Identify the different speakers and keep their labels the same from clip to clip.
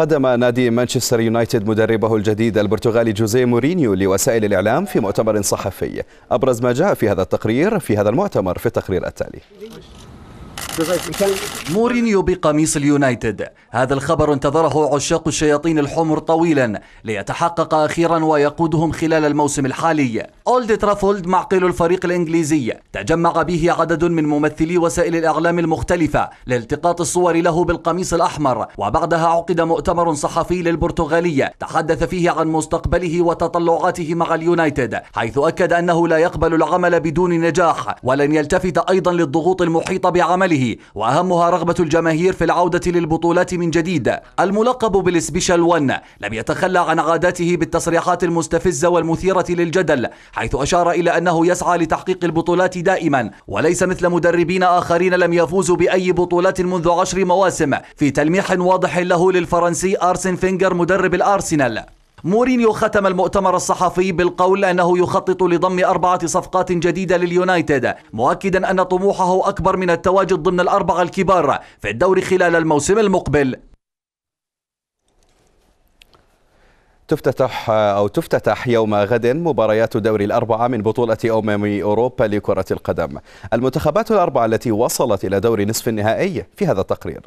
Speaker 1: قدم نادي مانشستر يونايتد مدربه الجديد البرتغالي جوزيه مورينيو لوسائل الإعلام في مؤتمر صحفي أبرز ما جاء في هذا التقرير في هذا المؤتمر في التقرير التالي
Speaker 2: مورينيو بقميص اليونايتد هذا الخبر انتظره عشاق الشياطين الحمر طويلا ليتحقق أخيرا ويقودهم خلال الموسم الحالي أولد ترافولد معقل الفريق الإنجليزي تجمع به عدد من ممثلي وسائل الإعلام المختلفة لالتقاط الصور له بالقميص الأحمر وبعدها عقد مؤتمر صحفي للبرتغالية تحدث فيه عن مستقبله وتطلعاته مع اليونايتد حيث أكد أنه لا يقبل العمل بدون نجاح ولن يلتفت أيضا للضغوط المحيطة بعمله وأهمها رغبة الجماهير في العودة للبطولات من جديد الملقب بالسبيشال ون لم يتخلى عن عاداته بالتصريحات المستفزة والمثيرة للجدل حيث أشار إلى أنه يسعى لتحقيق البطولات دائما وليس مثل مدربين آخرين لم يفوزوا بأي بطولات منذ عشر مواسم في تلميح واضح له للفرنسي أرسن فينجر مدرب الأرسنال مورينيو ختم المؤتمر الصحفي بالقول أنه يخطط لضم أربعة صفقات جديدة لليونايتد مؤكدا أن طموحه أكبر من التواجد ضمن الأربعة الكبار في الدور خلال الموسم المقبل
Speaker 1: تفتتح أو تفتتح يوم غد مباريات دوري الأربعة من بطولة أمم أوروبا لكرة القدم المنتخبات الأربعة التي وصلت إلى دور نصف النهائي في هذا التقرير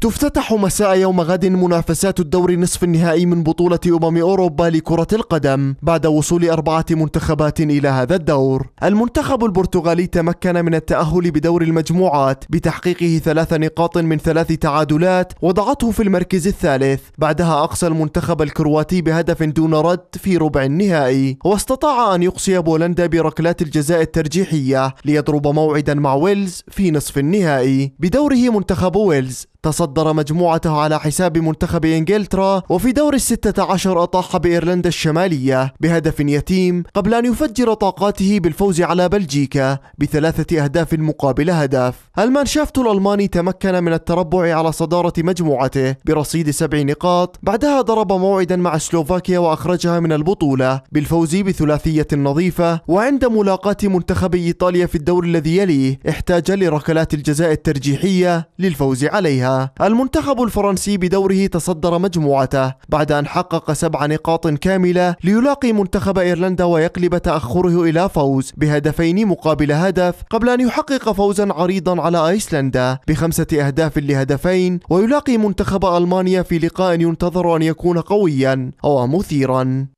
Speaker 3: تفتتح مساء يوم غد منافسات الدور نصف النهائي من بطولة أمم أوروبا لكرة القدم بعد وصول أربعة منتخبات إلى هذا الدور المنتخب البرتغالي تمكن من التأهل بدور المجموعات بتحقيقه ثلاث نقاط من ثلاث تعادلات وضعته في المركز الثالث بعدها أقصى المنتخب الكرواتي بهدف دون رد في ربع النهائي واستطاع أن يقصي بولندا بركلات الجزاء الترجيحية ليضرب موعدا مع ويلز في نصف النهائي بدوره منتخب ويلز تصدر مجموعته على حساب منتخب إنجلترا وفي دور الستة عشر أطاح بإيرلندا الشمالية بهدف يتيم قبل أن يفجر طاقاته بالفوز على بلجيكا بثلاثة أهداف مقابل هدف المانشافت الألماني تمكن من التربع على صدارة مجموعته برصيد سبع نقاط بعدها ضرب موعدا مع سلوفاكيا وأخرجها من البطولة بالفوز بثلاثية نظيفة وعند ملاقاة منتخب إيطاليا في الدور الذي يليه احتاج لركلات الجزاء الترجيحية للفوز عليها المنتخب الفرنسي بدوره تصدر مجموعته بعد أن حقق سبع نقاط كاملة ليلاقي منتخب إيرلندا ويقلب تأخره إلى فوز بهدفين مقابل هدف قبل أن يحقق فوزا عريضا على أيسلندا بخمسة أهداف لهدفين ويلاقي منتخب ألمانيا في لقاء ينتظر أن يكون قويا أو مثيرا